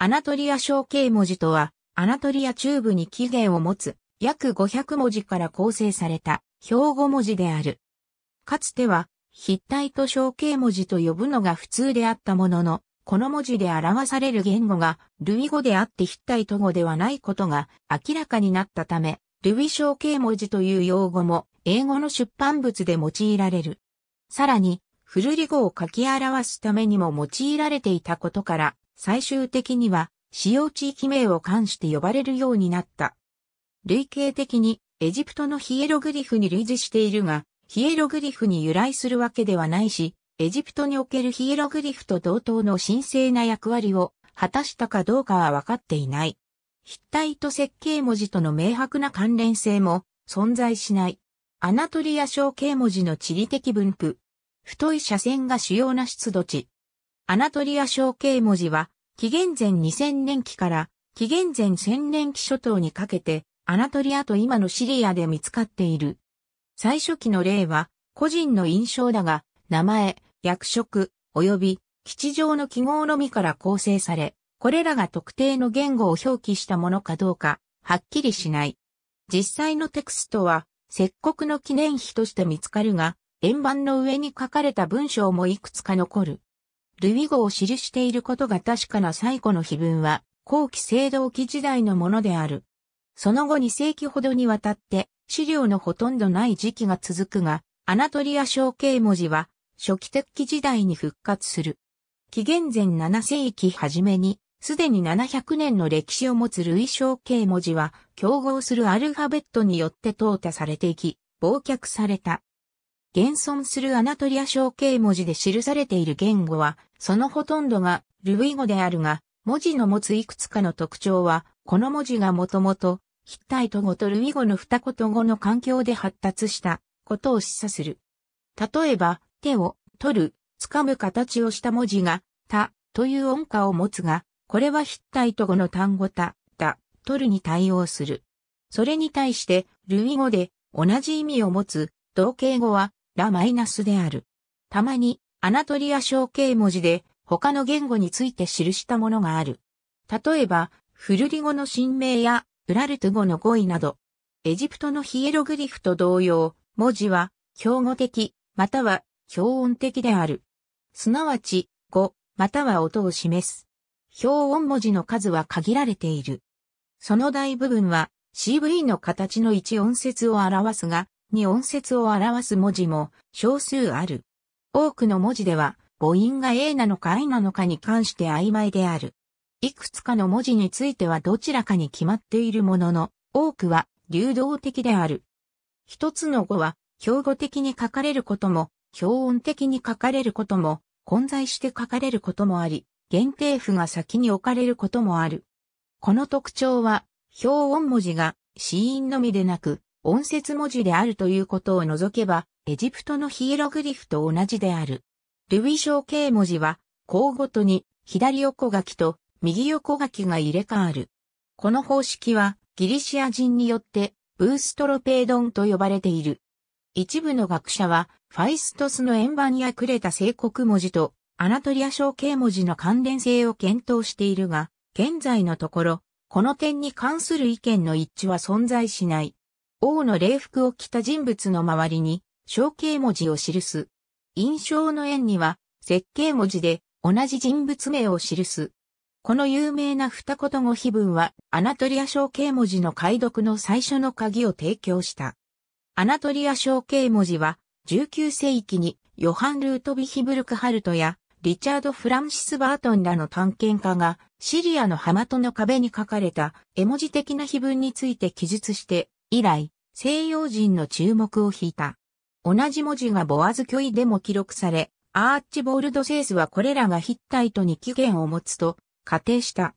アナトリア象形文字とは、アナトリア中部に起源を持つ、約500文字から構成された、標語文字である。かつては、筆体と象形文字と呼ぶのが普通であったものの、この文字で表される言語が、ルイ語であって筆体と語ではないことが明らかになったため、ルイ象形文字という用語も、英語の出版物で用いられる。さらに、古理語を書き表すためにも用いられていたことから、最終的には使用地域名を冠して呼ばれるようになった。類型的にエジプトのヒエログリフに類似しているが、ヒエログリフに由来するわけではないし、エジプトにおけるヒエログリフと同等の神聖な役割を果たしたかどうかは分かっていない。筆体と設計文字との明白な関連性も存在しない。アナトリア小形文字の地理的分布。太い斜線が主要な出土地。アナトリア象形文字は、紀元前2000年期から紀元前1000年期初頭にかけて、アナトリアと今のシリアで見つかっている。最初期の例は、個人の印象だが、名前、役職、及び、基地上の記号のみから構成され、これらが特定の言語を表記したものかどうか、はっきりしない。実際のテクストは、石国の記念碑として見つかるが、円盤の上に書かれた文章もいくつか残る。ルイ語を記していることが確かな最古の碑文は、後期青銅器時代のものである。その後2世紀ほどにわたって、資料のほとんどない時期が続くが、アナトリア象形文字は、初期的時代に復活する。紀元前7世紀初めに、すでに700年の歴史を持つ類象形文字は、競合するアルファベットによって淘汰されていき、忘却された。現存するアナトリア象形文字で記されている言語は、そのほとんどがルイ語であるが、文字の持ついくつかの特徴は、この文字がもともと、ヒッタイト語とルイ語の二言語の環境で発達したことを示唆する。例えば、手を取る、掴む形をした文字が、たという音化を持つが、これはヒッタイト語の単語た、た、取るに対応する。それに対して、ルイ語で同じ意味を持つ同形語はラマイナスである。たまに、アナトリア象形文字で、他の言語について記したものがある。例えば、フルリ語の神名や、ウラルト語の語彙など、エジプトのヒエログリフと同様、文字は、標語的、または、標音的である。すなわち、語、または音を示す。標音文字の数は限られている。その大部分は、CV の形の一音節を表すが、に音節を表す文字も少数ある。多くの文字では母音が A なのか I なのかに関して曖昧である。いくつかの文字についてはどちらかに決まっているものの、多くは流動的である。一つの語は、標語的に書かれることも、標音的に書かれることも、混在して書かれることもあり、限定符が先に置かれることもある。この特徴は、標音文字が、子音のみでなく、音節文字であるということを除けば、エジプトのヒエログリフと同じである。ルビ象形文字は、項ごとに左横書きと右横書きが入れ替わる。この方式は、ギリシア人によって、ブーストロペードンと呼ばれている。一部の学者は、ファイストスの円盤やクレタ聖国文字と、アナトリア象形文字の関連性を検討しているが、現在のところ、この点に関する意見の一致は存在しない。王の礼服を着た人物の周りに、象形文字を記す。印象の円には、設計文字で、同じ人物名を記す。この有名な二言語碑文は、アナトリア象形文字の解読の最初の鍵を提供した。アナトリア象形文字は、19世紀にヨハン・ルートビヒブルクハルトやリチャード・フランシス・バートンらの探検家がシリアのハマトの壁に書かれた絵文字的な碑文について記述して以来、西洋人の注目を引いた。同じ文字がボアズョ位でも記録され、アーチボールド・セースはこれらがヒッタイトに起源を持つと仮定した。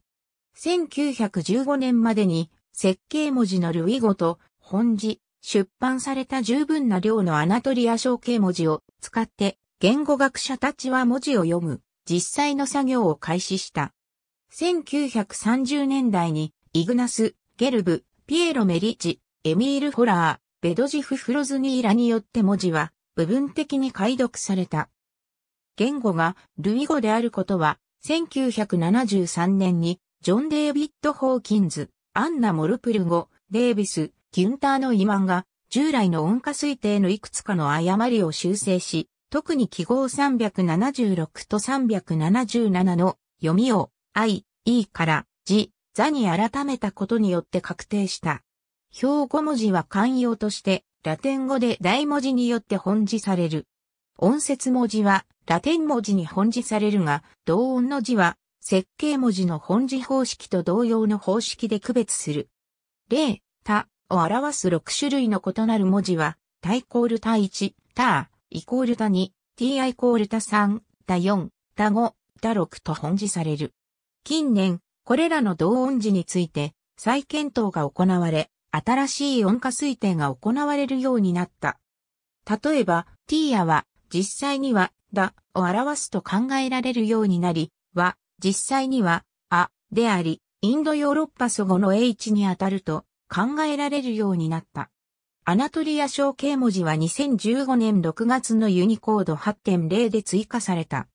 1915年までに設計文字のルイ語と本字、出版された十分な量のアナトリア象形文字を使って言語学者たちは文字を読む実際の作業を開始した。1930年代にイグナス、ゲルブ、ピエロ・メリッジ、エミール・ホラー、ベドジフ・フロズニーラによって文字は部分的に解読された。言語がルイ語であることは、1973年にジョン・デイビッド・ホーキンズ、アンナ・モルプル語、デイビス、ギュンターのイマンが従来の音化推定のいくつかの誤りを修正し、特に記号376と377の読みを i、e から g、座に改めたことによって確定した。標語文字は慣用として、ラテン語で大文字によって本字される。音節文字は、ラテン文字に本字されるが、同音の字は、設計文字の本字方式と同様の方式で区別する。例、他を表す6種類の異なる文字は、他イコール他1、他イコール他2、t イコール他3、他4、他5、他6と本字される。近年、これらの同音字について、再検討が行われ、新しい音化推定が行われるようになった。例えば、ティーは実際にはだを表すと考えられるようになり、は実際にはあであり、インドヨーロッパ祖語の H にあたると考えられるようになった。アナトリア象形文字は2015年6月のユニコード8.0で追加された。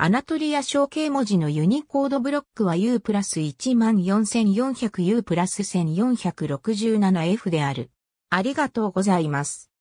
アナトリア象形文字のユニコードブロックは U プラス 14400U プラス 1467F である。ありがとうございます。